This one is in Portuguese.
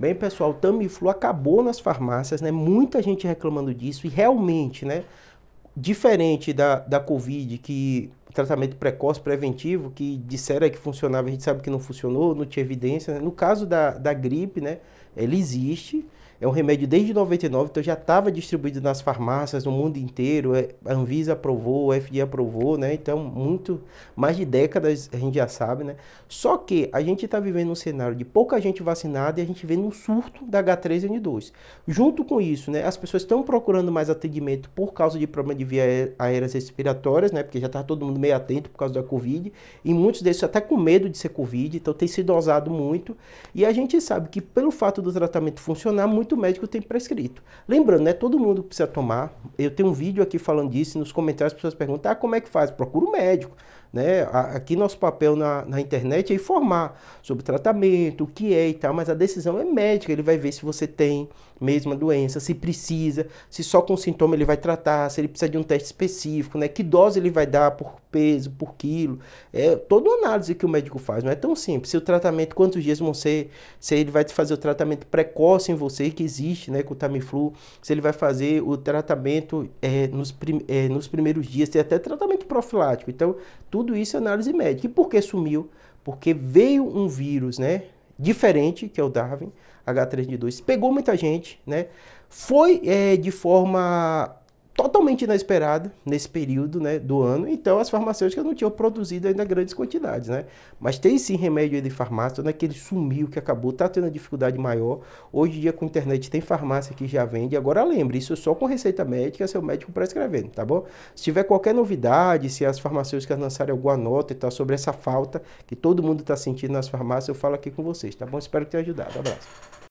Bem, pessoal, Tamiflu acabou nas farmácias, né? Muita gente reclamando disso e realmente, né? Diferente da, da Covid, que tratamento precoce, preventivo, que disseram que funcionava, a gente sabe que não funcionou, não tinha evidência. Né? No caso da, da gripe, né? Ele existe, é um remédio desde 99, então já estava distribuído nas farmácias no mundo inteiro. É, a Anvisa aprovou, a FDA aprovou, né? Então, muito, mais de décadas a gente já sabe, né? Só que a gente está vivendo um cenário de pouca gente vacinada e a gente vendo um surto da H3N2. Junto com isso, né? As pessoas estão procurando mais atendimento por causa de problema de via aéreas respiratórias, né? Porque já está todo mundo meio atento por causa da Covid. E muitos desses até com medo de ser Covid, então tem sido dosado muito. E a gente sabe que pelo fato do do tratamento funcionar, muito médico tem prescrito. Lembrando, né, todo mundo precisa tomar. Eu tenho um vídeo aqui falando disso, nos comentários as pessoas perguntam: ah, como é que faz? Procura o um médico. Né? Aqui nosso papel na, na internet é informar sobre o tratamento, o que é e tal, mas a decisão é médica, ele vai ver se você tem mesmo a doença, se precisa, se só com sintoma ele vai tratar, se ele precisa de um teste específico, né? Que dose ele vai dar por peso, por quilo. É toda análise que o médico faz, não é tão simples. Se o tratamento, quantos dias vão ser, se ele vai te fazer o tratamento precoce em você, que existe, né, com o Tamiflu, se ele vai fazer o tratamento é, nos, prim, é, nos primeiros dias, tem até tratamento profilático. Então, tudo isso é análise médica. E por que sumiu? Porque veio um vírus, né, diferente, que é o Darwin, H3N2, pegou muita gente, né, foi é, de forma totalmente inesperada nesse período né, do ano, então as farmacêuticas não tinham produzido ainda grandes quantidades, né? Mas tem sim remédio de farmácia, né, que ele sumiu, que acabou, está tendo uma dificuldade maior. Hoje em dia com internet tem farmácia que já vende. Agora lembre, isso é só com receita médica, seu médico prescrevendo, tá bom? Se tiver qualquer novidade, se as farmacêuticas lançarem alguma nota e tal sobre essa falta que todo mundo está sentindo nas farmácias, eu falo aqui com vocês, tá bom? Espero ter ajudado. abraço.